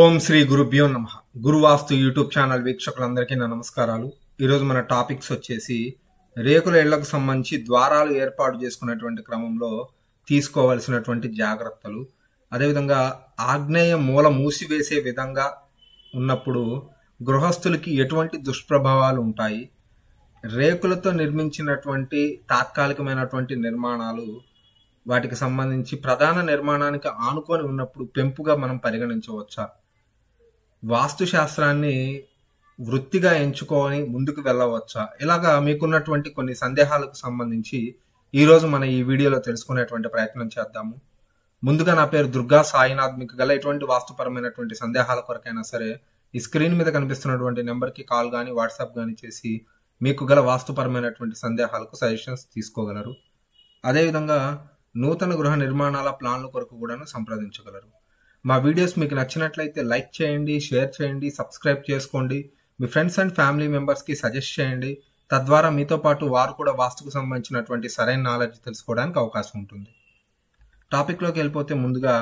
ఓం శ్రీ గురుభ్యో నమ గురువాస్తు YouTube channel వీక్షకులందరికీ నా నమస్కారాలు ఈరోజు మన టాపిక్స్ వచ్చేసి రేకుల ఇళ్లకు సంబంధించి ద్వారాలు ఏర్పాటు చేసుకున్నటువంటి క్రమంలో తీసుకోవాల్సినటువంటి జాగ్రత్తలు అదేవిధంగా ఆగ్నేయ మూల మూసివేసే విధంగా ఉన్నప్పుడు గృహస్థులకి ఎటువంటి దుష్ప్రభావాలు ఉంటాయి రేకులతో నిర్మించినటువంటి తాత్కాలికమైనటువంటి నిర్మాణాలు వాటికి సంబంధించి ప్రధాన నిర్మాణానికి ఆనుకొని ఉన్నప్పుడు పెంపుగా మనం పరిగణించవచ్చా వాస్తుశాస్త్రాన్ని వృత్తిగా ఎంచుకొని ముందుకు వెళ్ళవచ్చా ఇలాగా మీకున్నటువంటి కొన్ని సందేహాలకు సంబంధించి ఈరోజు మనం ఈ వీడియోలో తెలుసుకునేటువంటి ప్రయత్నం చేద్దాము ముందుగా నా పేరు దుర్గా సాయినాథ్ మీకు గల ఎటువంటి వాస్తుపరమైనటువంటి సందేహాల కొరకైనా సరే ఈ స్క్రీన్ మీద కనిపిస్తున్నటువంటి నెంబర్కి కాల్ కానీ వాట్సాప్ కానీ చేసి మీకు గల వాస్తుపరమైనటువంటి సందేహాలకు సజెషన్స్ తీసుకోగలరు అదేవిధంగా నూతన గృహ నిర్మాణాల ప్లాన్ల కొరకు కూడా సంప్రదించగలరు మా వీడియోస్ మీకు నచ్చినట్లయితే లైక్ చేయండి షేర్ చేయండి సబ్స్క్రైబ్ చేసుకోండి మీ ఫ్రెండ్స్ అండ్ ఫ్యామిలీ మెంబర్స్కి సజెస్ట్ చేయండి తద్వారా మీతో పాటు వారు కూడా వాస్తుకు సంబంధించినటువంటి సరైన నాలెడ్జ్ తెలుసుకోవడానికి అవకాశం ఉంటుంది టాపిక్లోకి వెళ్ళిపోతే ముందుగా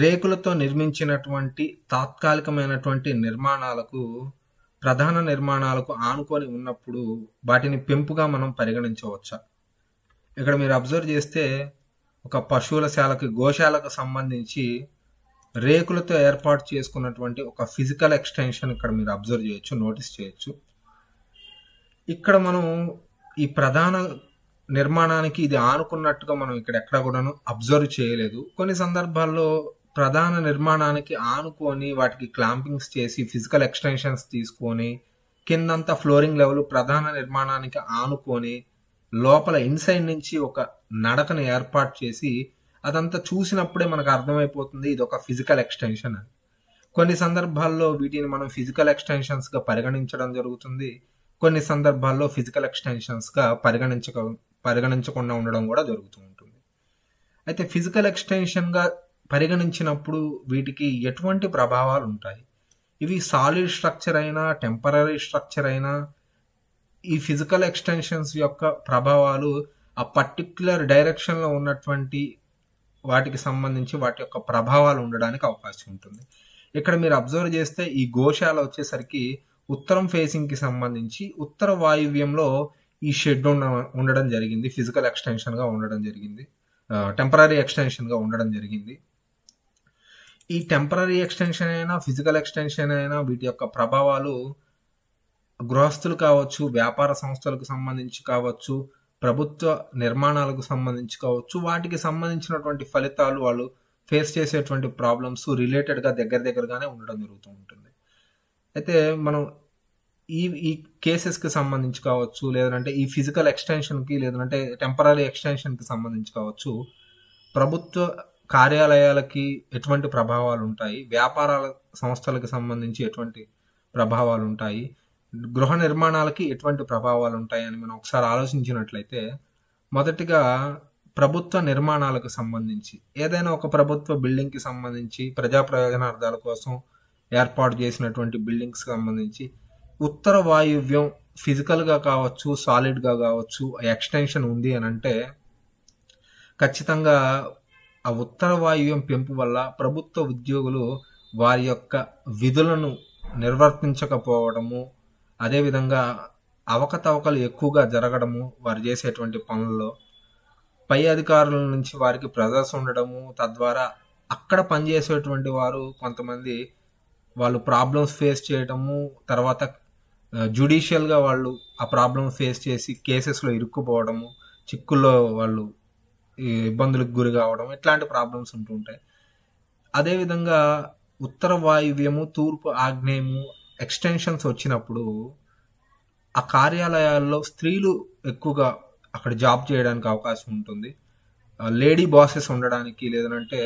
రేకులతో నిర్మించినటువంటి తాత్కాలికమైనటువంటి నిర్మాణాలకు ప్రధాన నిర్మాణాలకు ఆనుకొని ఉన్నప్పుడు వాటిని పెంపుగా మనం పరిగణించవచ్చా ఇక్కడ మీరు అబ్జర్వ్ చేస్తే ఒక పశువుల శాలకి గోశాలకు సంబంధించి రేకులతో ఏర్పాటు చేసుకున్నటువంటి ఒక ఫిజికల్ ఎక్స్టెన్షన్ ఇక్కడ మీరు అబ్జర్వ్ చేయొచ్చు నోటీస్ చేయొచ్చు ఇక్కడ మనం ఈ ప్రధాన నిర్మాణానికి ఇది ఆనుకున్నట్టుగా మనం ఇక్కడ ఎక్కడ కూడాను అబ్జర్వ్ చేయలేదు కొన్ని సందర్భాల్లో ప్రధాన నిర్మాణానికి ఆనుకొని వాటికి క్లాంపింగ్స్ చేసి ఫిజికల్ ఎక్స్టెన్షన్స్ తీసుకొని కిందంతా ఫ్లోరింగ్ లెవెల్ ప్రధాన నిర్మాణానికి ఆనుకొని లోపల ఇన్సైడ్ నుంచి ఒక నడకను ఏర్పాటు చేసి అదంతా చూసినప్పుడే మనకు అర్థమైపోతుంది ఇది ఒక ఫిజికల్ ఎక్స్టెన్షన్ అని కొన్ని సందర్భాల్లో వీటిని మనం ఫిజికల్ ఎక్స్టెన్షన్స్గా పరిగణించడం జరుగుతుంది కొన్ని సందర్భాల్లో ఫిజికల్ ఎక్స్టెన్షన్స్గా పరిగణించక పరిగణించకుండా ఉండడం కూడా జరుగుతూ ఉంటుంది అయితే ఫిజికల్ ఎక్స్టెన్షన్గా పరిగణించినప్పుడు వీటికి ఎటువంటి ప్రభావాలు ఉంటాయి ఇవి సాలిడ్ స్ట్రక్చర్ అయినా టెంపరీ స్ట్రక్చర్ అయినా ఈ ఫిజికల్ ఎక్స్టెన్షన్స్ యొక్క ప్రభావాలు ఆ పర్టిక్యులర్ డైరెక్షన్లో ఉన్నటువంటి వాటికి సంబంధించి వాటి యొక్క ప్రభావాలు ఉండడానికి అవకాశం ఉంటుంది ఇక్కడ మీరు అబ్జర్వ్ చేస్తే ఈ గోశాల వచ్చేసరికి ఉత్తరం ఫేసింగ్కి సంబంధించి ఉత్తర వాయువ్యంలో ఈ షెడ్ ఉండ ఉండడం జరిగింది ఫిజికల్ ఎక్స్టెన్షన్గా ఉండడం జరిగింది టెంపరీ ఎక్స్టెన్షన్గా ఉండడం జరిగింది ఈ టెంపరీ ఎక్స్టెన్షన్ అయినా ఫిజికల్ ఎక్స్టెన్షన్ అయినా వీటి యొక్క ప్రభావాలు గృహస్థులు కావచ్చు వ్యాపార సంస్థలకు సంబంధించి కావచ్చు ప్రభుత్వ నిర్మాణాలకు సంబంధించి కావచ్చు వాటికి సంబంధించినటువంటి ఫలితాలు వాళ్ళు ఫేస్ చేసేటువంటి ప్రాబ్లమ్స్ రిలేటెడ్గా దగ్గర దగ్గరగానే ఉండడం జరుగుతూ ఉంటుంది అయితే మనం ఈ ఈ కేసెస్కి సంబంధించి కావచ్చు లేదంటే ఈ ఫిజికల్ ఎక్స్టెన్షన్కి లేదంటే టెంపరీ ఎక్స్టెన్షన్కి సంబంధించి కావచ్చు ప్రభుత్వ కార్యాలయాలకి ఎటువంటి ప్రభావాలు ఉంటాయి వ్యాపారాల సంస్థలకు సంబంధించి ఎటువంటి ప్రభావాలు ఉంటాయి గృహ నిర్మాణాలకి ఎటువంటి ప్రభావాలు ఉంటాయని మనం ఒకసారి ఆలోచించినట్లయితే మొదటిగా ప్రభుత్వ నిర్మాణాలకు సంబంధించి ఏదైనా ఒక ప్రభుత్వ బిల్డింగ్కి సంబంధించి ప్రజా ప్రయోజనార్థాల కోసం ఏర్పాటు చేసినటువంటి బిల్డింగ్స్ సంబంధించి ఉత్తర వాయువ్యం ఫిజికల్గా కావచ్చు సాలిడ్గా కావచ్చు ఎక్స్టెన్షన్ ఉంది అని అంటే ఖచ్చితంగా ఆ ఉత్తర వాయువ్యం పెంపు వల్ల ప్రభుత్వ ఉద్యోగులు వారి యొక్క విధులను నిర్వర్తించకపోవడము అదేవిధంగా అవకతవకలు ఎక్కువగా జరగడము వారు చేసేటువంటి పనుల్లో పై అధికారుల నుంచి వారికి ప్రెజర్స్ ఉండడము తద్వారా అక్కడ పనిచేసేటువంటి వారు కొంతమంది వాళ్ళు ప్రాబ్లమ్స్ ఫేస్ చేయడము తర్వాత జ్యుడిషియల్గా వాళ్ళు ఆ ప్రాబ్లమ్స్ ఫేస్ చేసి కేసెస్లో ఇరుక్కుపోవడము చిక్కుల్లో వాళ్ళు ఇబ్బందులకు గురి కావడం ఇట్లాంటి ప్రాబ్లమ్స్ ఉంటుంటాయి అదేవిధంగా ఉత్తర వాయువ్యము తూర్పు ఆగ్నేయము ఎక్స్టెన్షన్స్ వచ్చినప్పుడు ఆ కార్యాలయాల్లో స్త్రీలు ఎక్కువగా అక్కడ జాబ్ చేయడానికి అవకాశం ఉంటుంది లేడీ బాసెస్ ఉండడానికి లేదంటే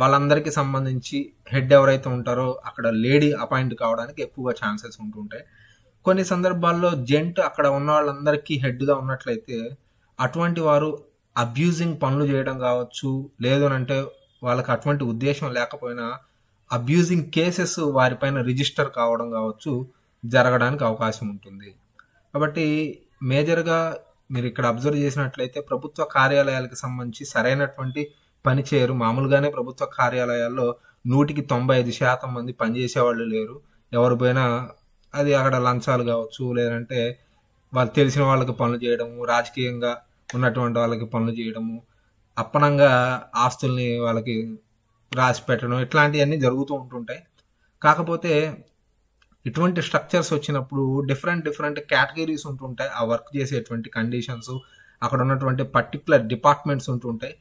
వాళ్ళందరికీ సంబంధించి హెడ్ ఎవరైతే ఉంటారో అక్కడ లేడీ అపాయింట్ కావడానికి ఎక్కువగా ఛాన్సెస్ ఉంటుంటాయి కొన్ని సందర్భాల్లో జెంట్ అక్కడ ఉన్న వాళ్ళందరికీ హెడ్గా ఉన్నట్లయితే అటువంటి వారు అబ్యూజింగ్ పనులు చేయడం కావచ్చు లేదనంటే వాళ్ళకి అటువంటి ఉద్దేశం లేకపోయినా అబ్యూజింగ్ కేసెస్ వారిపైన రిజిస్టర్ కావడం కావచ్చు జరగడానికి అవకాశం ఉంటుంది కాబట్టి మేజర్గా మీరు ఇక్కడ అబ్జర్వ్ చేసినట్లయితే ప్రభుత్వ కార్యాలయాలకు సంబంధించి సరైనటువంటి పని చేయరు మామూలుగానే ప్రభుత్వ కార్యాలయాల్లో నూటికి తొంభై ఐదు శాతం మంది పనిచేసేవాళ్ళు లేరు ఎవరు పోయినా అది అక్కడ లంచాలు కావచ్చు లేదంటే వాళ్ళు తెలిసిన వాళ్ళకి పనులు చేయడము రాజకీయంగా ఉన్నటువంటి వాళ్ళకి పనులు చేయడము అప్పనంగా ఆస్తుల్ని వాళ్ళకి రాసి పెట్టడం ఇట్లాంటివన్నీ జరుగుతూ ఉంటుంటాయి కాకపోతే ఇటువంటి స్ట్రక్చర్స్ వచ్చినప్పుడు డిఫరెంట్ డిఫరెంట్ కేటగిరీస్ ఉంటుంటాయి ఆ వర్క్ చేసేటువంటి కండిషన్స్ అక్కడ ఉన్నటువంటి పర్టికులర్ డిపార్ట్మెంట్స్ ఉంటుంటాయి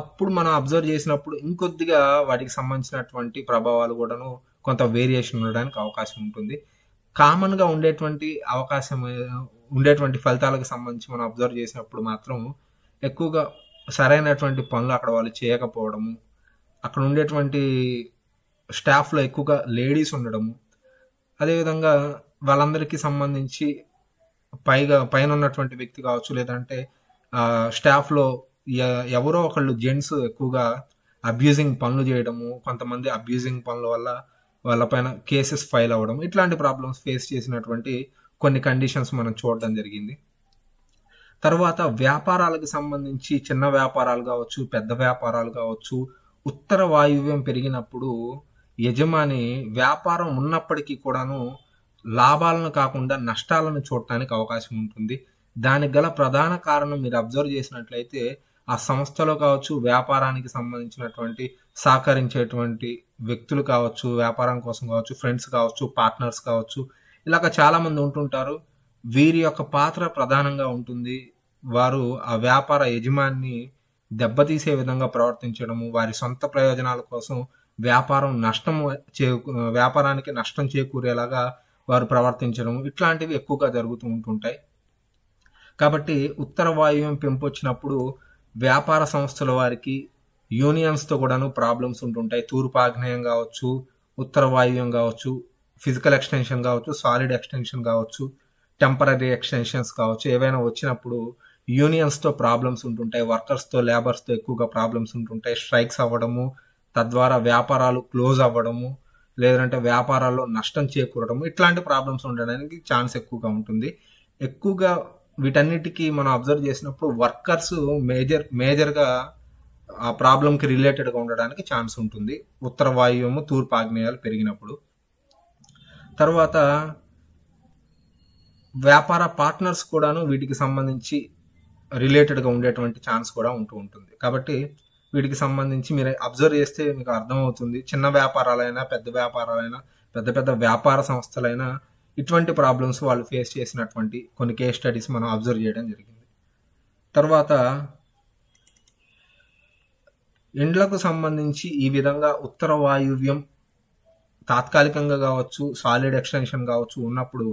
అప్పుడు మనం అబ్జర్వ్ చేసినప్పుడు ఇంకొద్దిగా వాటికి సంబంధించినటువంటి ప్రభావాలు కూడాను కొంత వేరియేషన్ ఉండడానికి అవకాశం ఉంటుంది కామన్గా ఉండేటువంటి అవకాశం ఉండేటువంటి ఫలితాలకు సంబంధించి మనం అబ్జర్వ్ చేసినప్పుడు మాత్రం ఎక్కువగా సరైనటువంటి పనులు అక్కడ వాళ్ళు చేయకపోవడము అక్కడ ఉండేటువంటి స్టాఫ్లో ఎక్కువగా లేడీస్ ఉండడము అదేవిధంగా వాళ్ళందరికీ సంబంధించి పైగా పైన ఉన్నటువంటి వ్యక్తి కావచ్చు లేదంటే స్టాఫ్లో ఎవరో ఒకళ్ళు జెంట్స్ ఎక్కువగా అబ్యూజింగ్ పనులు చేయడము కొంతమంది అబ్యూజింగ్ పనుల వల్ల వాళ్ళపైన కేసెస్ ఫైల్ అవ్వడం ఇట్లాంటి ప్రాబ్లమ్స్ ఫేస్ చేసినటువంటి కొన్ని కండిషన్స్ మనం చూడడం జరిగింది తర్వాత వ్యాపారాలకు సంబంధించి చిన్న వ్యాపారాలు కావచ్చు పెద్ద వ్యాపారాలు కావచ్చు ఉత్తర వాయువ్యం పెరిగినప్పుడు యజమాని వ్యాపారం ఉన్నప్పటికీ కూడాను లాభాలను కాకుండా నష్టాలను చూడటానికి అవకాశం ఉంటుంది దానికి గల ప్రధాన కారణం మీరు అబ్జర్వ్ చేసినట్లయితే ఆ సంస్థలో కావచ్చు వ్యాపారానికి సంబంధించినటువంటి సహకరించేటువంటి వ్యక్తులు కావచ్చు వ్యాపారం కోసం కావచ్చు ఫ్రెండ్స్ కావచ్చు పార్ట్నర్స్ కావచ్చు ఇలాగ చాలామంది ఉంటుంటారు వీరి యొక్క పాత్ర ప్రధానంగా ఉంటుంది వారు ఆ వ్యాపార యజమాన్ని దెబ్బతీసే విధంగా ప్రవర్తించడము వారి సొంత ప్రయోజనాల కోసం వ్యాపారం నష్టం చే వ్యాపారానికి నష్టం చేకూరేలాగా వారు ప్రవర్తించడం ఇట్లాంటివి ఎక్కువగా జరుగుతూ ఉంటుంటాయి కాబట్టి ఉత్తర వాయువ్యం పెంపొచ్చినప్పుడు వ్యాపార సంస్థల వారికి యూనియన్స్తో కూడాను ప్రాబ్లమ్స్ ఉంటుంటాయి తూర్పు ఆగ్నేయం కావచ్చు ఉత్తర వాయువ్యం కావచ్చు ఫిజికల్ ఎక్స్టెన్షన్ కావచ్చు సాలిడ్ ఎక్స్టెన్షన్ కావచ్చు టెంపరీ ఎక్స్టెన్షన్స్ కావచ్చు ఏవైనా వచ్చినప్పుడు యూనియన్స్తో ప్రాబ్లమ్స్ ఉంటుంటాయి వర్కర్స్తో లేబర్స్తో ఎక్కువగా ప్రాబ్లమ్స్ ఉంటుంటాయి స్ట్రైక్స్ అవ్వడము తద్వారా వ్యాపారాలు క్లోజ్ అవ్వడము లేదంటే వ్యాపారాల్లో నష్టం చేకూరడము ఇట్లాంటి ప్రాబ్లమ్స్ ఉండడానికి ఛాన్స్ ఎక్కువగా ఉంటుంది ఎక్కువగా వీటన్నిటికీ మనం అబ్జర్వ్ చేసినప్పుడు వర్కర్స్ మేజర్ మేజర్గా ఆ ప్రాబ్లంకి రిలేటెడ్గా ఉండడానికి ఛాన్స్ ఉంటుంది ఉత్తర వాయువము తూర్పు ఆగ్నేయాలు పెరిగినప్పుడు తర్వాత వ్యాపార పార్ట్నర్స్ కూడాను వీటికి సంబంధించి రిలేటెడ్గా ఉండేటువంటి ఛాన్స్ కూడా ఉంటూ ఉంటుంది కాబట్టి వీటికి సంబంధించి మీరు అబ్జర్వ్ చేస్తే మీకు అర్థమవుతుంది చిన్న వ్యాపారాలైనా పెద్ద వ్యాపారాలైనా పెద్ద పెద్ద వ్యాపార సంస్థలైనా ఇటువంటి ప్రాబ్లమ్స్ వాళ్ళు ఫేస్ చేసినటువంటి కొన్ని కేస్ స్టడీస్ మనం అబ్జర్వ్ చేయడం జరిగింది తర్వాత ఇండ్లకు సంబంధించి ఈ విధంగా ఉత్తర వాయువ్యం తాత్కాలికంగా కావచ్చు సాలిడ్ ఎక్స్టెన్షన్ కావచ్చు ఉన్నప్పుడు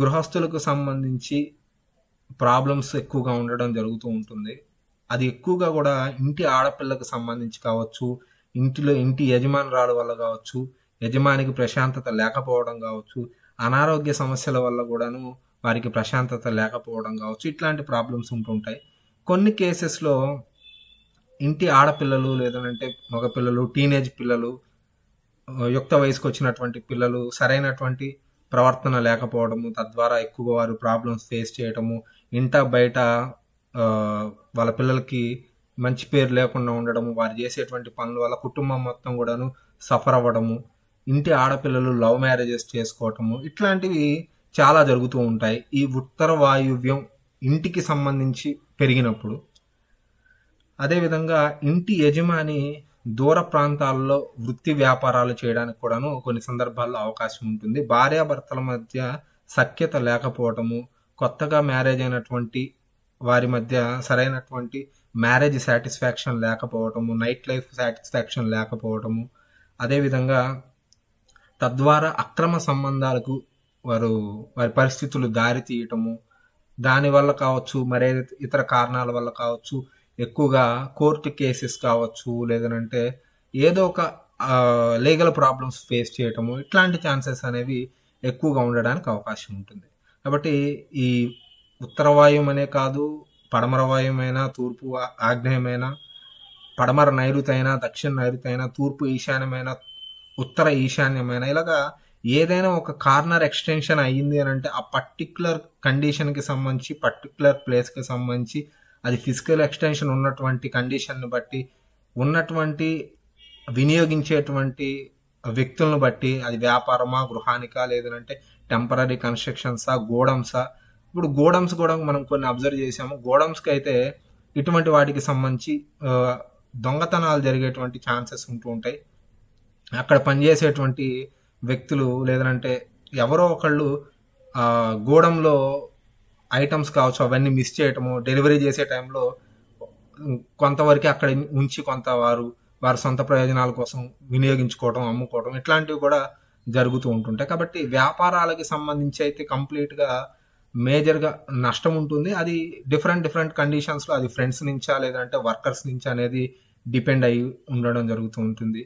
గృహస్థులకు సంబంధించి ప్రాబ్లమ్స్ ఎక్కువగా ఉండడం జరుగుతూ ఉంటుంది అది ఎక్కువగా కూడా ఇంటి ఆడపిల్లకు సంబంధించి కావచ్చు ఇంటిలో ఇంటి యజమానురాలు వల్ల కావచ్చు యజమానికి ప్రశాంతత లేకపోవడం కావచ్చు అనారోగ్య సమస్యల వల్ల కూడాను వారికి ప్రశాంతత లేకపోవడం కావచ్చు ఇట్లాంటి ప్రాబ్లమ్స్ ఉంటుంటాయి కొన్ని కేసెస్లో ఇంటి ఆడపిల్లలు లేదంటే మగపిల్లలు టీనేజ్ పిల్లలు యుక్త వయసుకు వచ్చినటువంటి పిల్లలు సరైనటువంటి ప్రవర్తన లేకపోవడము తద్వారా ఎక్కువ వారు ప్రాబ్లమ్స్ ఫేస్ చేయటము ఇంట బయట వాళ్ళ పిల్లలకి మంచి పేరు లేకుండా ఉండడము వారు చేసేటువంటి పనుల వల్ల కుటుంబం మొత్తం కూడాను సఫర్ అవ్వడము ఇంటి ఆడపిల్లలు లవ్ మ్యారేజెస్ చేసుకోవటము ఇట్లాంటివి చాలా జరుగుతూ ఉంటాయి ఈ ఉత్తర వాయువ్యం ఇంటికి సంబంధించి పెరిగినప్పుడు అదేవిధంగా ఇంటి యజమాని దూర ప్రాంతాల్లో వృత్తి వ్యాపారాలు చేయడానికి కూడాను కొన్ని సందర్భాల్లో అవకాశం ఉంటుంది భార్యాభర్తల మధ్య సఖ్యత లేకపోవటము కొత్తగా మ్యారేజ్ అయినటువంటి వారి మధ్య సరైనటువంటి మ్యారేజ్ సాటిస్ఫాక్షన్ లేకపోవటము నైట్ లైఫ్ సాటిస్ఫాక్షన్ లేకపోవటము అదేవిధంగా తద్వారా అక్రమ సంబంధాలకు వారు వారి పరిస్థితులు దారి తీయటము దానివల్ల కావచ్చు మరే ఇతర కారణాల వల్ల కావచ్చు ఎక్కువగా కోర్టు కేసెస్ కావచ్చు లేదనంటే ఏదో ఒక లీగల్ ప్రాబ్లమ్స్ ఫేస్ చేయటము ఇట్లాంటి ఛాన్సెస్ అనేవి ఎక్కువగా ఉండడానికి అవకాశం ఉంటుంది కాబట్టి ఈ ఉత్తర వాయుమనే కాదు పడమర వాయుమైనా తూర్పు ఆగ్నేయమైనా పడమర నైరుతైనా దక్షిణ నైరుతైనా తూర్పు ఈశాన్యమైన ఉత్తర ఈశాన్యమైన ఇలాగా ఏదైనా ఒక కార్నర్ ఎక్స్టెన్షన్ అయ్యింది అని అంటే ఆ పర్టిక్యులర్ కండిషన్కి సంబంధించి పర్టిక్యులర్ ప్లేస్కి సంబంధించి అది ఫిజికల్ ఎక్స్టెన్షన్ ఉన్నటువంటి కండిషన్ని బట్టి ఉన్నటువంటి వినియోగించేటువంటి వ్యక్తులను బట్టి అది వ్యాపారమా గృహానికా లేదంటే టెంపరీ కన్స్ట్రక్షన్సా గోడమ్సా ఇప్పుడు గోడమ్స్ కూడా మనం కొన్ని అబ్జర్వ్ చేసాము గోడమ్స్కి అయితే ఇటువంటి వాటికి సంబంధించి దొంగతనాలు జరిగేటువంటి ఛాన్సెస్ ఉంటూ ఉంటాయి అక్కడ పనిచేసేటువంటి వ్యక్తులు లేదంటే ఎవరో ఒకళ్ళు గోడంలో ఐటమ్స్ కావచ్చు అవన్నీ మిస్ చేయటము డెలివరీ చేసే టైంలో కొంతవరకు అక్కడ ఉంచి కొంత వారు వారి సొంత ప్రయోజనాల కోసం వినియోగించుకోవడం అమ్ముకోవడం ఇట్లాంటివి కూడా జరుగుతూ ఉంటుంటాయి కాబట్టి వ్యాపారాలకి సంబంధించి అయితే కంప్లీట్గా మేజర్గా నష్టం ఉంటుంది అది డిఫరెంట్ డిఫరెంట్ కండిషన్స్లో అది ఫ్రెండ్స్ నుంచా లేదంటే వర్కర్స్ నుంచి అనేది డిపెండ్ అయి ఉండడం జరుగుతూ ఉంటుంది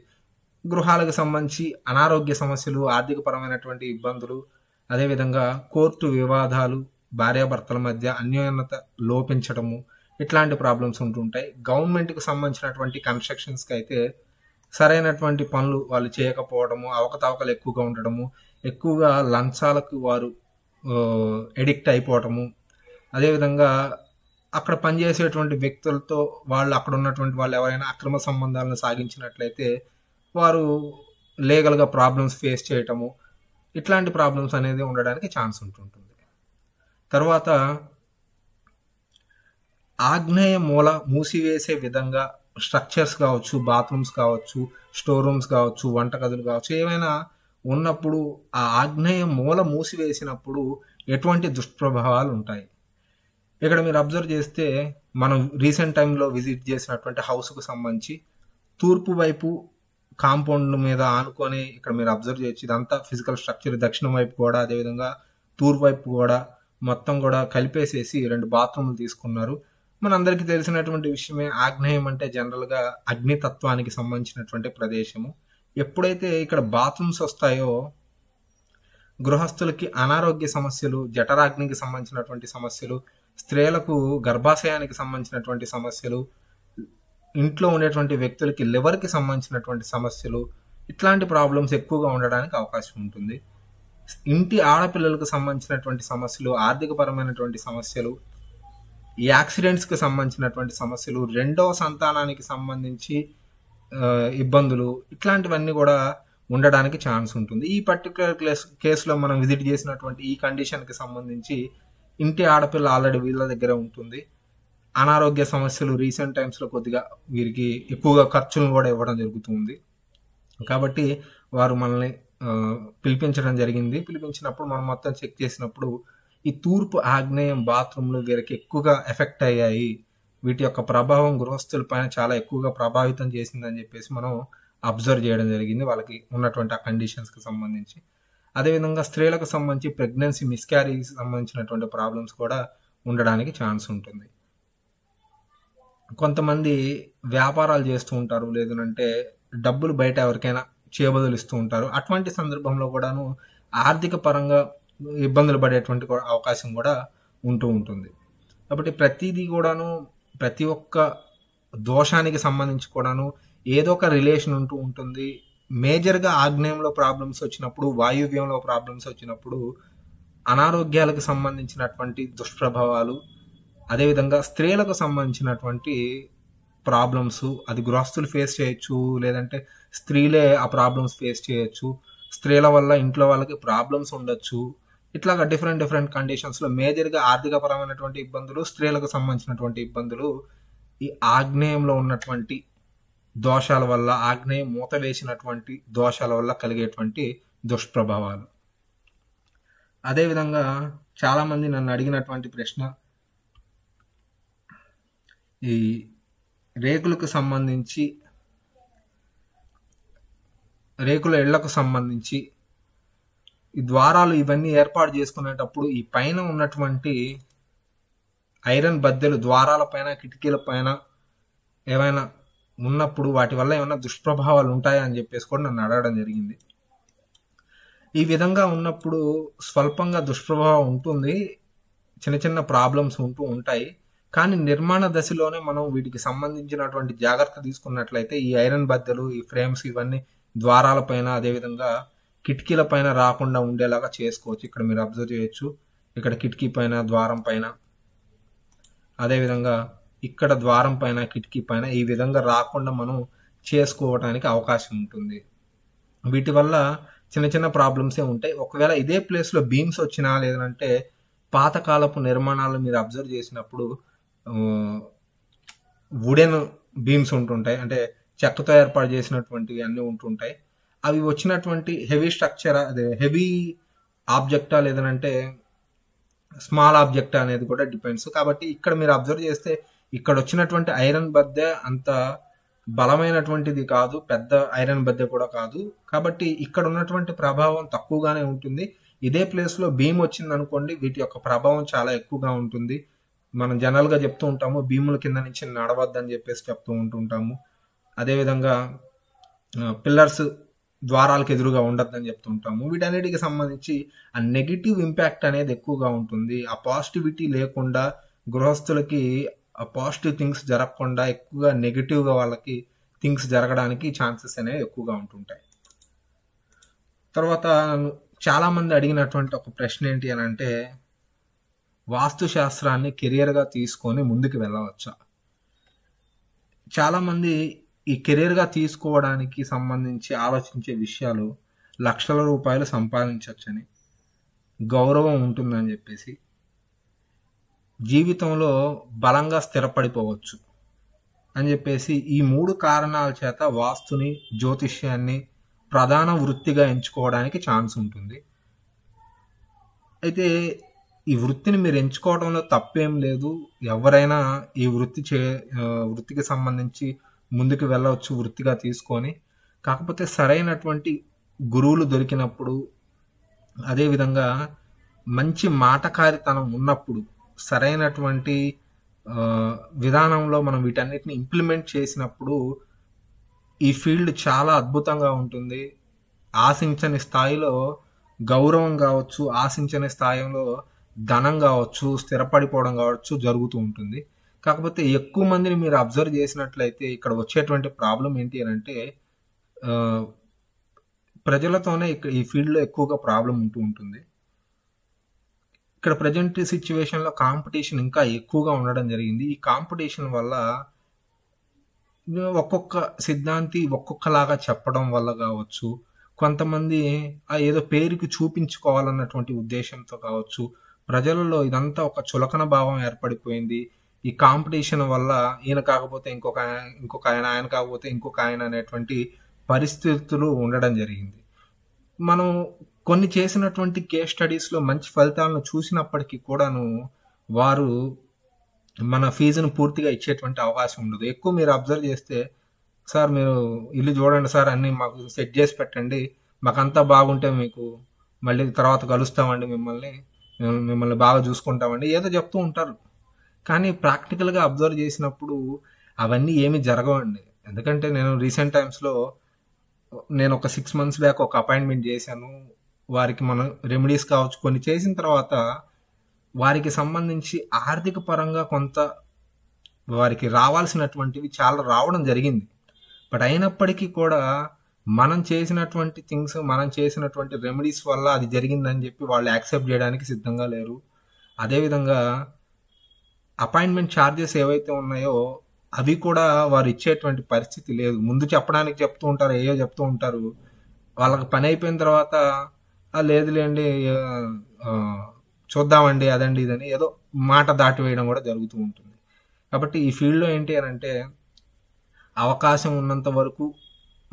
గృహాలకు సంబంధించి అనారోగ్య సమస్యలు ఆర్థికపరమైనటువంటి ఇబ్బందులు అదేవిధంగా కోర్టు వివాదాలు భార్యాభర్తల మధ్య అన్యోన్యత లోపించడము ఇట్లాంటి ప్రాబ్లమ్స్ ఉంటుంటాయి గవర్నమెంట్కి సంబంధించినటువంటి కన్స్ట్రక్షన్స్కి అయితే సరైనటువంటి పనులు వాళ్ళు చేయకపోవడము అవకతవకలు ఎక్కువగా ఉండడము ఎక్కువగా లంచాలకు వారు ఎడిక్ట్ అయిపోవటము అదేవిధంగా అక్కడ పనిచేసేటువంటి వ్యక్తులతో వాళ్ళు అక్కడ ఉన్నటువంటి వాళ్ళు ఎవరైనా అక్రమ సంబంధాలను సాగించినట్లయితే వారు లీగల్గా ప్రాబ్లమ్స్ ఫేస్ చేయటము ఇట్లాంటి ప్రాబ్లమ్స్ అనేది ఉండడానికి ఛాన్స్ ఉంటుంటుంది తర్వాత ఆగ్నేయ మూల మూసివేసే విధంగా స్ట్రక్చర్స్ కావచ్చు బాత్రూమ్స్ కావచ్చు స్టోర్ రూమ్స్ కావచ్చు వంటగదులు కావచ్చు ఏమైనా ఉన్నప్పుడు ఆ ఆగ్నేయ మూల మూసివేసినప్పుడు ఎటువంటి దుష్ప్రభావాలు ఉంటాయి ఇక్కడ మీరు అబ్జర్వ్ చేస్తే మనం రీసెంట్ టైంలో విజిట్ చేసినటువంటి హౌస్కు సంబంధించి తూర్పు వైపు కాంపౌండ్ మీద ఆనుకొని ఇక్కడ మీరు అబ్జర్వ్ చేయొచ్చు ఇదంతా ఫిజికల్ స్ట్రక్చర్ దక్షిణం వైపు కూడా అదేవిధంగా తూర్పు వైపు కూడా మొత్తం కూడా కలిపేసేసి రెండు బాత్రూమ్లు తీసుకున్నారు మనందరికి తెలిసినటువంటి విషయమే ఆగ్నేయం అంటే జనరల్గా అగ్నితత్వానికి సంబంధించినటువంటి ప్రదేశము ఎప్పుడైతే ఇక్కడ బాత్రూమ్స్ వస్తాయో గృహస్థులకి అనారోగ్య సమస్యలు జఠరాగ్నికి సంబంధించినటువంటి సమస్యలు స్త్రీలకు గర్భాశయానికి సంబంధించినటువంటి సమస్యలు ఇంట్లో ఉండేటువంటి వ్యక్తులకి లివర్కి సంబంధించినటువంటి సమస్యలు ఇట్లాంటి ప్రాబ్లమ్స్ ఎక్కువగా ఉండడానికి అవకాశం ఉంటుంది ఇంటి ఆడపిల్లలకు సంబంధించినటువంటి సమస్యలు ఆర్థికపరమైనటువంటి సమస్యలు ఈ యాక్సిడెంట్స్కి సంబంధించినటువంటి సమస్యలు రెండవ సంతానానికి సంబంధించి ఇబ్బందులు ఇట్లాంటివన్నీ కూడా ఉండడానికి ఛాన్స్ ఉంటుంది ఈ పర్టికులర్ కేస్ కేసులో మనం విజిట్ చేసినటువంటి ఈ కండిషన్కి సంబంధించి ఇంటి ఆడపిల్ల ఆల్రెడీ వీళ్ళ దగ్గర ఉంటుంది అనారోగ్య సమస్యలు రీసెంట్ టైమ్స్లో కొద్దిగా వీరికి ఎక్కువగా ఖర్చులను కూడా ఇవ్వడం జరుగుతుంది కాబట్టి వారు మనల్ని పిలిపించడం జరిగింది పిలిపించినప్పుడు మనం మొత్తం చెక్ చేసినప్పుడు ఈ తూర్పు ఆగ్నేయం బాత్రూంలు వీరికి ఎక్కువగా ఎఫెక్ట్ అయ్యాయి వీటి యొక్క ప్రభావం గృహస్థులపైన చాలా ఎక్కువగా ప్రభావితం చేసిందని చెప్పేసి మనం అబ్జర్వ్ చేయడం జరిగింది వాళ్ళకి ఉన్నటువంటి ఆ కండిషన్స్కి సంబంధించి అదేవిధంగా స్త్రీలకు సంబంధించి ప్రెగ్నెన్సీ మిస్క్యారీకి సంబంధించినటువంటి ప్రాబ్లమ్స్ కూడా ఉండడానికి ఛాన్స్ ఉంటుంది కొంతమంది వ్యాపారాలు చేస్తూ ఉంటారు లేదంటే డబ్బులు బయట ఎవరికైనా ఇస్తూ ఉంటారు అటువంటి సందర్భంలో కూడాను ఆర్థిక పరంగా ఇబ్బందులు పడేటువంటి అవకాశం కూడా ఉంటూ ఉంటుంది కాబట్టి ప్రతిదీ కూడాను ప్రతి ఒక్క దోషానికి సంబంధించి కూడాను ఏదో ఒక రిలేషన్ ఉంటూ ఉంటుంది మేజర్గా ఆగ్నేయంలో ప్రాబ్లమ్స్ వచ్చినప్పుడు వాయువ్యంలో ప్రాబ్లమ్స్ వచ్చినప్పుడు అనారోగ్యాలకు సంబంధించినటువంటి దుష్ప్రభావాలు అదేవిధంగా స్త్రీలకు సంబంధించినటువంటి ప్రాబ్లమ్స్ అది గృహస్థులు ఫేస్ చేయొచ్చు లేదంటే స్త్రీలే ఆ ప్రాబ్లమ్స్ ఫేస్ చేయొచ్చు స్త్రీల వల్ల ఇంట్లో వాళ్ళకి ప్రాబ్లమ్స్ ఉండొచ్చు ఇట్లాగా డిఫరెంట్ డిఫరెంట్ కండిషన్స్లో మేజర్గా ఆర్థికపరమైనటువంటి ఇబ్బందులు స్త్రీలకు సంబంధించినటువంటి ఇబ్బందులు ఈ ఆగ్నేయంలో ఉన్నటువంటి దోషాల వల్ల ఆగ్నేయం మూత వేసినటువంటి దోషాల వల్ల కలిగేటువంటి దుష్ప్రభావాలు అదేవిధంగా చాలామంది నన్ను అడిగినటువంటి ప్రశ్న ఈ రేకులకు సంబంధించి రేకుల ఇళ్లకు సంబంధించి ఈ ద్వారాలు ఇవన్నీ ఏర్పాటు చేసుకునేటప్పుడు ఈ పైన ఉన్నటువంటి ఐరన్ బద్దెలు ద్వారాల పైన కిటికీల పైన ఏమైనా ఉన్నప్పుడు వాటి వల్ల ఏమైనా దుష్ప్రభావాలు ఉంటాయా అని చెప్పేసి కూడా నన్ను అడగడం జరిగింది ఈ విధంగా ఉన్నప్పుడు స్వల్పంగా దుష్ప్రభావం ఉంటుంది చిన్న చిన్న ప్రాబ్లమ్స్ ఉంటూ ఉంటాయి కానీ నిర్మాణ దశలోనే మనం వీటికి సంబంధించినటువంటి జాగ్రత్త తీసుకున్నట్లయితే ఈ ఐరన్ బద్దెలు ఈ ఫ్రేమ్స్ ఇవన్నీ ద్వారాలపైన అదేవిధంగా కిటికీల పైన రాకుండా ఉండేలాగా చేసుకోవచ్చు ఇక్కడ మీరు అబ్జర్వ్ చేయొచ్చు ఇక్కడ కిటికీ పైన ద్వారం పైన అదేవిధంగా ఇక్కడ ద్వారం పైన కిటికీ పైన ఈ విధంగా రాకుండా మనం చేసుకోవడానికి అవకాశం ఉంటుంది వీటి వల్ల చిన్న చిన్న ప్రాబ్లమ్సే ఉంటాయి ఒకవేళ ఇదే ప్లేస్లో బీమ్స్ వచ్చినా లేదంటే పాతకాలపు నిర్మాణాలు మీరు అబ్జర్వ్ చేసినప్పుడు వుడెన్ బీమ్స్ ఉంటుంటాయి అంటే చెక్కతో ఏర్పాటు చేసినటువంటివి అన్నీ ఉంటుంటాయి అవి వచ్చినటువంటి హెవీ స్ట్రక్చర్ అదే హెవీ ఆబ్జెక్టా లేదనంటే స్మాల్ ఆబ్జెక్టా అనేది కూడా డిపెండ్స్ కాబట్టి ఇక్కడ మీరు అబ్జర్వ్ చేస్తే ఇక్కడ వచ్చినటువంటి ఐరన్ బద్దె అంత బలమైనటువంటిది కాదు పెద్ద ఐరన్ బద్దె కూడా కాదు కాబట్టి ఇక్కడ ఉన్నటువంటి ప్రభావం తక్కువగానే ఉంటుంది ఇదే ప్లేస్లో భీమ్ వచ్చింది అనుకోండి వీటి యొక్క ప్రభావం చాలా ఎక్కువగా ఉంటుంది మనం జనరల్గా చెప్తూ ఉంటాము భీముల కింద నుంచి నడవద్దని చెప్పేసి చెప్తూ ఉంటుంటాము అదేవిధంగా పిల్లర్స్ ద్వారాలకు ఎదురుగా ఉండద్దని చెప్తుంటాము వీటన్నిటికి సంబంధించి ఆ నెగిటివ్ ఇంపాక్ట్ అనేది ఎక్కువగా ఉంటుంది ఆ పాజిటివిటీ లేకుండా గృహస్థులకి ఆ పాజిటివ్ థింగ్స్ జరగకుండా ఎక్కువగా నెగిటివ్గా వాళ్ళకి థింగ్స్ జరగడానికి ఛాన్సెస్ అనేవి ఎక్కువగా ఉంటుంటాయి తర్వాత చాలామంది అడిగినటువంటి ఒక ప్రశ్న ఏంటి అని అంటే వాస్తుశాస్త్రాన్ని కెరియర్గా తీసుకొని ముందుకు వెళ్ళవచ్చా చాలామంది ఈ కెరీర్గా తీసుకోవడానికి సంబంధించి ఆలోచించే విషయాలు లక్షల రూపాయలు సంపాదించవచ్చని గౌరవం ఉంటుందని చెప్పేసి జీవితంలో బలంగా స్థిరపడిపోవచ్చు అని చెప్పేసి ఈ మూడు కారణాల చేత వాస్తుని జ్యోతిష్యాన్ని ప్రధాన వృత్తిగా ఎంచుకోవడానికి ఛాన్స్ ఉంటుంది అయితే ఈ వృత్తిని మీరు ఎంచుకోవడంలో తప్పేం లేదు ఎవరైనా ఈ వృత్తి చే వృత్తికి సంబంధించి ముందుకు వెళ్ళవచ్చు వృత్తిగా తీసుకొని కాకపోతే సరైనటువంటి గురువులు దొరికినప్పుడు అదేవిధంగా మంచి మాటకారితనం ఉన్నప్పుడు సరైనటువంటి విధానంలో మనం వీటన్నిటిని ఇంప్లిమెంట్ చేసినప్పుడు ఈ ఫీల్డ్ చాలా అద్భుతంగా ఉంటుంది ఆశించని స్థాయిలో గౌరవం కావచ్చు ఆశించని స్థాయిలో ధనం కావచ్చు స్థిరపడిపోవడం కావచ్చు జరుగుతూ ఉంటుంది కాకపోతే ఎక్కువ మందిని మీరు అబ్జర్వ్ చేసినట్లయితే ఇక్కడ వచ్చేటువంటి ప్రాబ్లం ఏంటి అని అంటే ప్రజలతోనే ఇక్కడ ఈ ఫీల్డ్లో ఎక్కువగా ప్రాబ్లం ఉంటూ ఉంటుంది ఇక్కడ ప్రజెంట్ సిచ్యువేషన్లో కాంపిటీషన్ ఇంకా ఎక్కువగా ఉండడం జరిగింది ఈ కాంపిటీషన్ వల్ల ఒక్కొక్క సిద్ధాంతి ఒక్కొక్కలాగా చెప్పడం వల్ల కావచ్చు కొంతమంది ఆ ఏదో పేరుకి చూపించుకోవాలన్నటువంటి ఉద్దేశంతో కావచ్చు ప్రజలలో ఇదంతా ఒక చులకన భావం ఏర్పడిపోయింది ఈ కాంపిటీషన్ వల్ల ఈయన కాకపోతే ఇంకొక ఇంకొక ఆయన ఆయన కాకపోతే ఇంకొక ఆయన అనేటువంటి పరిస్థితులు ఉండడం జరిగింది మనం కొన్ని చేసినటువంటి కేస్ స్టడీస్లో మంచి ఫలితాలను చూసినప్పటికీ కూడాను వారు మన ఫీజును పూర్తిగా ఇచ్చేటువంటి అవకాశం ఉండదు ఎక్కువ మీరు అబ్జర్వ్ చేస్తే సార్ మీరు ఇల్లు చూడండి సార్ అన్ని మాకు సెట్ చేసి పెట్టండి మాకంతా బాగుంటే మీకు మళ్ళీ తర్వాత కలుస్తామండి మిమ్మల్ని మిమ్మల్ని బాగా చూసుకుంటామండి ఏదో చెప్తూ ఉంటారు కానీ ప్రాక్టికల్గా అబ్జర్వ్ చేసినప్పుడు అవన్నీ ఏమి జరగవండి ఎందుకంటే నేను రీసెంట్ టైమ్స్లో నేను ఒక సిక్స్ మంత్స్ బ్యాక్ ఒక అపాయింట్మెంట్ చేశాను వారికి మనం రెమెడీస్ కావచ్చు కొన్ని చేసిన తర్వాత వారికి సంబంధించి ఆర్థిక పరంగా కొంత వారికి రావాల్సినటువంటివి చాలా రావడం జరిగింది బట్ అయినప్పటికీ కూడా మనం చేసినటువంటి థింగ్స్ మనం చేసినటువంటి రెమెడీస్ వల్ల అది జరిగిందని చెప్పి వాళ్ళు యాక్సెప్ట్ చేయడానికి సిద్ధంగా లేరు అదేవిధంగా అపాయింట్మెంట్ ఛార్జెస్ ఏవైతే ఉన్నాయో అవి కూడా వారు ఇచ్చేటువంటి పరిస్థితి లేదు ముందు చెప్పడానికి చెప్తూ ఉంటారు ఏయో చెప్తూ ఉంటారు వాళ్ళకి పని అయిపోయిన తర్వాత లేదులేండి చూద్దామండి అదండి ఇదని ఏదో మాట దాటివేయడం కూడా జరుగుతూ ఉంటుంది కాబట్టి ఈ ఫీల్డ్లో ఏంటి అని అంటే అవకాశం ఉన్నంత వరకు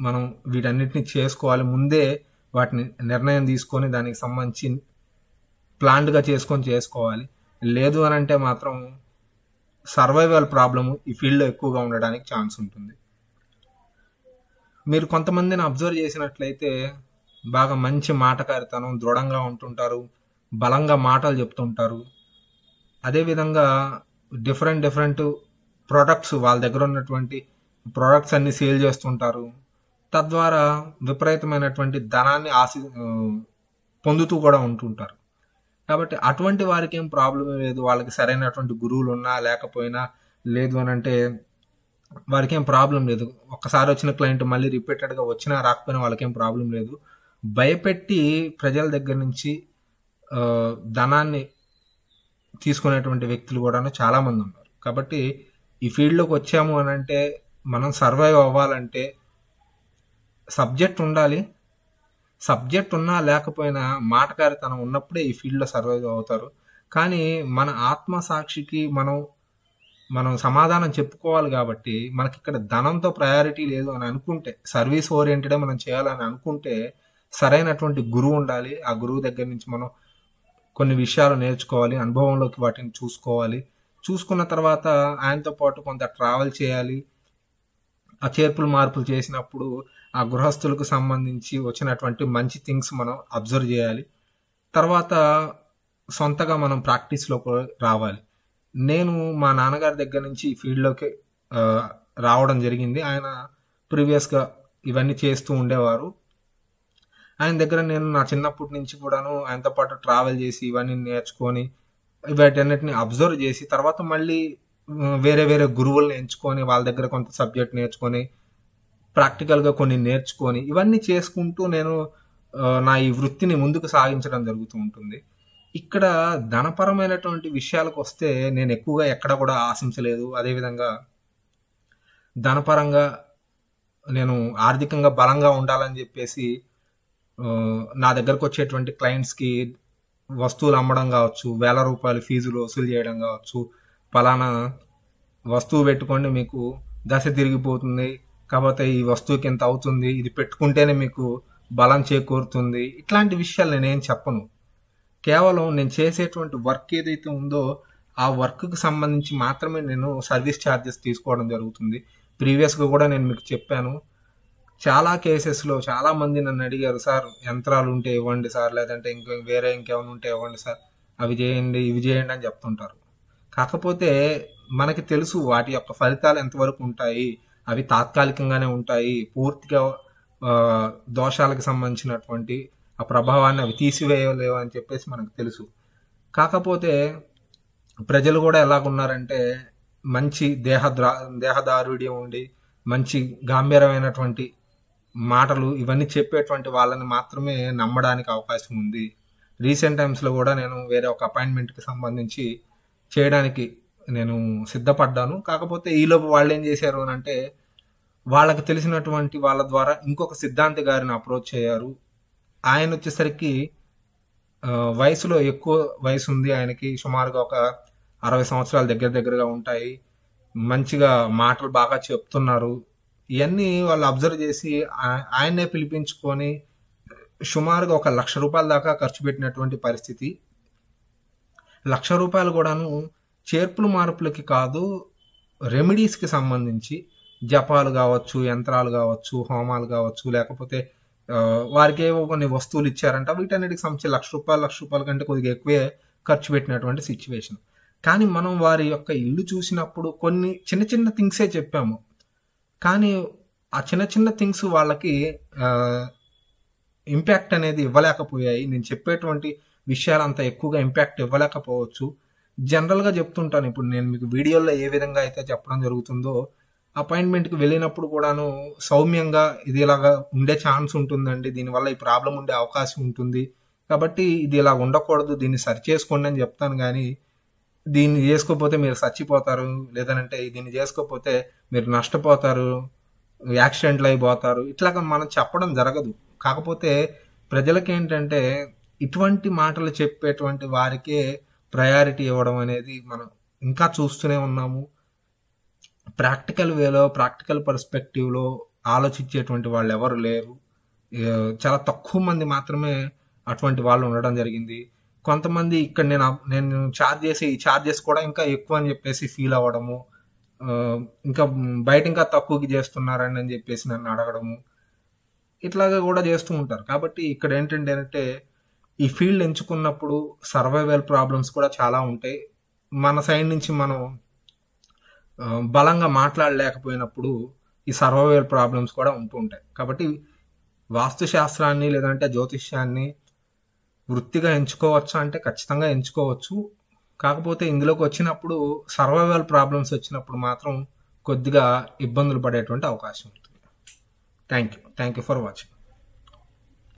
మనం వీటన్నిటిని చేసుకోవాలి ముందే వాటిని నిర్ణయం తీసుకొని దానికి సంబంధించి ప్లాన్డ్గా చేసుకొని చేసుకోవాలి లేదు అని అంటే మాత్రం సర్వైవల్ ప్రాబ్లము ఈ ఫీల్డ్లో ఎక్కువగా ఉండడానికి ఛాన్స్ ఉంటుంది మీరు కొంతమందిని అబ్జర్వ్ చేసినట్లయితే బాగా మంచి మాటకారితనం దృఢంగా ఉంటుంటారు బలంగా మాటలు చెప్తుంటారు అదేవిధంగా డిఫరెంట్ డిఫరెంట్ ప్రోడక్ట్స్ వాళ్ళ దగ్గర ఉన్నటువంటి ప్రోడక్ట్స్ అన్ని సేల్ చేస్తుంటారు తద్వారా విపరీతమైనటువంటి ధనాన్ని ఆశ పొందుతూ కూడా ఉంటుంటారు కాబట్టి అటువంటి వారికి ఏం ప్రాబ్లం లేదు వాళ్ళకి సరైనటువంటి గురువులు ఉన్నా లేకపోయినా లేదు అని అంటే వారికి ఏం ప్రాబ్లం లేదు ఒక్కసారి వచ్చిన క్లయింట్ మళ్ళీ రిపీటెడ్గా వచ్చినా రాకపోయినా వాళ్ళకేం ప్రాబ్లం లేదు భయపెట్టి ప్రజల దగ్గర నుంచి ధనాన్ని తీసుకునేటువంటి వ్యక్తులు కూడా చాలామంది ఉన్నారు కాబట్టి ఈ ఫీల్డ్లోకి వచ్చాము అని అంటే మనం సర్వైవ్ అవ్వాలంటే సబ్జెక్ట్ ఉండాలి సబ్జెక్ట్ ఉన్నా లేకపోయినా మాటకారితనం ఉన్నప్పుడే ఈ ఫీల్డ్లో సర్వైవ్ అవుతారు కానీ మన ఆత్మ సాక్షికి మనం మనం సమాధానం చెప్పుకోవాలి కాబట్టి మనకి ఇక్కడ ధనంతో ప్రయారిటీ లేదు అని అనుకుంటే సర్వీస్ ఓరియంటెడే మనం చేయాలని అనుకుంటే సరైనటువంటి గురువు ఉండాలి ఆ గురువు దగ్గర నుంచి మనం కొన్ని విషయాలు నేర్చుకోవాలి అనుభవంలోకి వాటిని చూసుకోవాలి చూసుకున్న తర్వాత ఆయనతో పాటు కొంత ట్రావెల్ చేయాలి ఆ చేర్పులు మార్పులు చేసినప్పుడు ఆ గృహస్థులకు సంబంధించి వచ్చినటువంటి మంచి థింగ్స్ మనం అబ్జర్వ్ చేయాలి తర్వాత సొంతగా మనం ప్రాక్టీస్లో రావాలి నేను మా నాన్నగారి దగ్గర నుంచి ఈ ఫీల్డ్లోకి రావడం జరిగింది ఆయన ప్రీవియస్గా ఇవన్నీ చేస్తూ ఉండేవారు ఆయన దగ్గర నేను నా చిన్నప్పటి నుంచి కూడాను ఆయనతో పాటు ట్రావెల్ చేసి ఇవన్నీ నేర్చుకొని వాటన్నిటిని అబ్జర్వ్ చేసి తర్వాత మళ్ళీ వేరే వేరే గురువులను ఎంచుకొని వాళ్ళ దగ్గర కొంత సబ్జెక్ట్ నేర్చుకొని ప్రాక్టికల్గా కొన్ని నేర్చుకొని ఇవన్నీ చేసుకుంటూ నేను నా ఈ వృత్తిని ముందుకు సాగించడం జరుగుతూ ఉంటుంది ఇక్కడ ధనపరమైనటువంటి విషయాలకు వస్తే నేను ఎక్కువగా ఎక్కడ కూడా ఆశించలేదు అదేవిధంగా ధనపరంగా నేను ఆర్థికంగా బలంగా ఉండాలని చెప్పేసి నా దగ్గరకు వచ్చేటువంటి క్లయింట్స్కి వస్తువులు అమ్మడం కావచ్చు వేల రూపాయలు ఫీజులు వసూలు చేయడం కావచ్చు ఫలానా వస్తువు పెట్టుకొని మీకు దశ తిరిగిపోతుంది కాకపోతే ఈ వస్తువుకి ఎంత అవుతుంది ఇది పెట్టుకుంటేనే మీకు బలం చేకూరుతుంది ఇట్లాంటి విషయాలు నేనేం చెప్పను కేవలం నేను చేసేటువంటి వర్క్ ఏదైతే ఉందో ఆ వర్క్కి సంబంధించి మాత్రమే నేను సర్వీస్ ఛార్జెస్ తీసుకోవడం జరుగుతుంది ప్రీవియస్గా కూడా నేను మీకు చెప్పాను చాలా కేసెస్లో చాలామంది నన్ను అడిగారు సార్ యంత్రాలు ఉంటే ఇవ్వండి సార్ లేదంటే ఇంకా వేరే ఇంకేమైనా ఉంటే ఇవ్వండి సార్ అవి చేయండి ఇవి చేయండి అని చెప్తుంటారు కాకపోతే మనకి తెలుసు వాటి యొక్క ఫలితాలు ఎంతవరకు ఉంటాయి అవి తాత్కాలికంగానే ఉంటాయి పూర్తిగా దోషాలకు సంబంధించినటువంటి ఆ ప్రభావాన్ని అవి తీసివేయలేవు అని చెప్పేసి మనకు తెలుసు కాకపోతే ప్రజలు కూడా ఎలాగున్నారంటే మంచి దేహద్రా దేహదారుడి ఉండి మంచి గాంభీరమైనటువంటి మాటలు ఇవన్నీ చెప్పేటువంటి వాళ్ళని మాత్రమే నమ్మడానికి అవకాశం ఉంది రీసెంట్ టైమ్స్లో కూడా నేను వేరే ఒక అపాయింట్మెంట్కి సంబంధించి చేయడానికి నేను సిద్ధపడ్డాను కాకపోతే ఈలోపు వాళ్ళు ఏం చేశారు అని అంటే వాళ్ళకు తెలిసినటువంటి వాళ్ళ ద్వారా ఇంకొక సిద్ధాంతి గారిని అప్రోచ్ అయ్యారు ఆయన వచ్చేసరికి వయసులో ఎక్కువ వయసు ఉంది ఆయనకి సుమారుగా ఒక అరవై సంవత్సరాల దగ్గర దగ్గరగా ఉంటాయి మంచిగా మాటలు బాగా చెప్తున్నారు ఇవన్నీ వాళ్ళు అబ్జర్వ్ చేసి ఆయన్నే పిలిపించుకొని సుమారుగా ఒక లక్ష రూపాయల దాకా ఖర్చు పెట్టినటువంటి పరిస్థితి లక్ష రూపాయలు కూడాను చేర్పులు మార్పులకి కాదు రెమెడీస్కి సంబంధించి జపాలు కావచ్చు యంత్రాలు కావచ్చు హోమాలు కావచ్చు లేకపోతే వారికి ఏవో కొన్ని వస్తువులు ఇచ్చారంట వీటన్నిటికి సంబంధించి లక్ష రూపాయలు లక్ష రూపాయల కంటే కొద్దిగా ఎక్కువే ఖర్చు పెట్టినటువంటి సిచ్యువేషన్ కానీ మనం వారి యొక్క ఇల్లు చూసినప్పుడు కొన్ని చిన్న చిన్న థింగ్సే చెప్పాము కానీ ఆ చిన్న చిన్న థింగ్స్ వాళ్ళకి ఇంపాక్ట్ అనేది ఇవ్వలేకపోయాయి నేను చెప్పేటువంటి విషయాలు అంత ఎక్కువగా ఇంపాక్ట్ ఇవ్వలేకపోవచ్చు జనరల్గా చెప్తుంటాను ఇప్పుడు నేను మీకు వీడియోలో ఏ విధంగా అయితే చెప్పడం జరుగుతుందో అపాయింట్మెంట్కి వెళ్ళినప్పుడు కూడాను సౌమ్యంగా ఇది ఇలాగా ఉండే ఛాన్స్ ఉంటుందండి దీనివల్ల ఈ ప్రాబ్లం ఉండే అవకాశం ఉంటుంది కాబట్టి ఇది ఇలా ఉండకూడదు దీన్ని సరి చేసుకోండి అని చెప్తాను కానీ దీన్ని చేసుకోకపోతే మీరు చచ్చిపోతారు లేదనంటే దీన్ని చేసుకోకపోతే మీరు నష్టపోతారు యాక్సిడెంట్లు అయిపోతారు ఇట్లాగ మనం చెప్పడం జరగదు కాకపోతే ప్రజలకి ఏంటంటే ఇటువంటి మాటలు చెప్పేటువంటి వారికే ప్రయారిటీ ఇవ్వడం అనేది మనం ఇంకా చూస్తూనే ఉన్నాము ప్రాక్టికల్ వేలో ప్రాక్టికల్ పర్స్పెక్టివ్లో ఆలోచించేటువంటి వాళ్ళు ఎవరు లేరు చాలా తక్కువ మంది మాత్రమే అటువంటి వాళ్ళు ఉండడం జరిగింది కొంతమంది ఇక్కడ నేను నేను ఛార్జ్ చేసి ఈ ఛార్జెస్ కూడా ఇంకా ఎక్కువ అని చెప్పేసి ఫీల్ అవ్వడము ఇంకా బయట ఇంకా తక్కువకి చేస్తున్నారని అని చెప్పేసి నన్ను అడగడము ఇట్లాగా కూడా చేస్తూ ఉంటారు కాబట్టి ఇక్కడ ఏంటంటే ఈ ఫీల్డ్ ఎంచుకున్నప్పుడు సర్వైవల్ ప్రాబ్లమ్స్ కూడా చాలా ఉంటాయి మన సైడ్ నుంచి మనం బలంగా మాట్లాడలేకపోయినప్పుడు ఈ సర్వైవల్ ప్రాబ్లమ్స్ కూడా ఉంటూ ఉంటాయి కాబట్టి వాస్తుశాస్త్రాన్ని లేదంటే జ్యోతిష్యాన్ని వృత్తిగా ఎంచుకోవచ్చా అంటే ఖచ్చితంగా ఎంచుకోవచ్చు కాకపోతే ఇందులోకి వచ్చినప్పుడు సర్వైవల్ ప్రాబ్లమ్స్ వచ్చినప్పుడు మాత్రం కొద్దిగా ఇబ్బందులు పడేటువంటి అవకాశం ఉంటుంది thank you thank you for watching